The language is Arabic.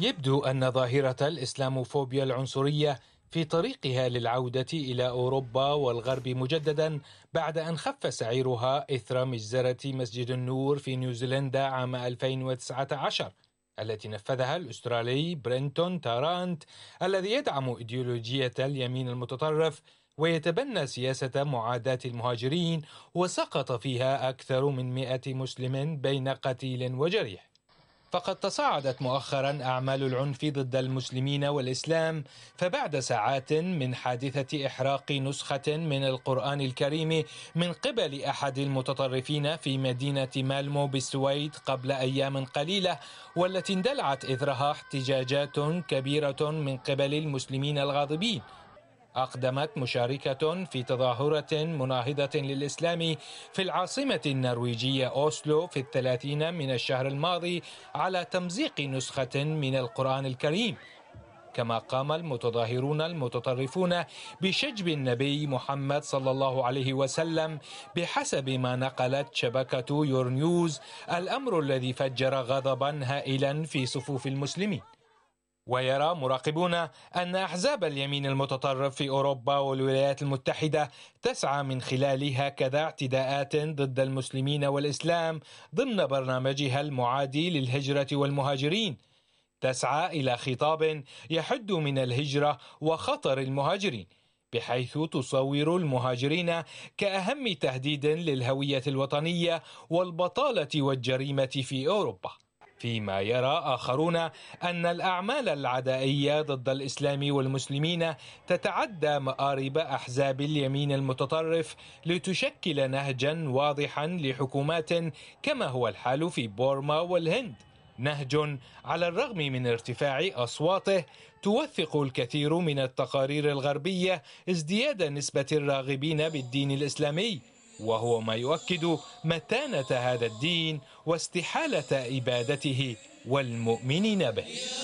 يبدو أن ظاهرة الإسلاموفوبيا العنصرية في طريقها للعودة إلى أوروبا والغرب مجددا بعد أن خف سعيرها إثر مجزرة مسجد النور في نيوزيلندا عام 2019 التي نفذها الأسترالي برينتون تارانت الذي يدعم إيديولوجية اليمين المتطرف ويتبنى سياسة معاداة المهاجرين وسقط فيها أكثر من 100 مسلم بين قتيل وجريح فقد تصاعدت مؤخرا أعمال العنف ضد المسلمين والإسلام فبعد ساعات من حادثة إحراق نسخة من القرآن الكريم من قبل أحد المتطرفين في مدينة مالمو بالسويد قبل أيام قليلة والتي اندلعت إثرها احتجاجات كبيرة من قبل المسلمين الغاضبين أقدمت مشاركة في تظاهرة مناهضة للإسلام في العاصمة النرويجية أوسلو في الثلاثين من الشهر الماضي على تمزيق نسخة من القرآن الكريم كما قام المتظاهرون المتطرفون بشجب النبي محمد صلى الله عليه وسلم بحسب ما نقلت شبكة يورنيوز الأمر الذي فجر غضبا هائلا في صفوف المسلمين ويرى مراقبون أن أحزاب اليمين المتطرف في أوروبا والولايات المتحدة تسعى من خلال هكذا اعتداءات ضد المسلمين والإسلام ضمن برنامجها المعادي للهجرة والمهاجرين تسعى إلى خطاب يحد من الهجرة وخطر المهاجرين بحيث تصور المهاجرين كأهم تهديد للهوية الوطنية والبطالة والجريمة في أوروبا فيما يرى آخرون أن الأعمال العدائية ضد الإسلام والمسلمين تتعدى مآرب أحزاب اليمين المتطرف لتشكل نهجا واضحا لحكومات كما هو الحال في بورما والهند نهج على الرغم من ارتفاع اصواته توثق الكثير من التقارير الغربيه ازدياد نسبه الراغبين بالدين الاسلامي وهو ما يؤكد متانه هذا الدين واستحاله ابادته والمؤمنين به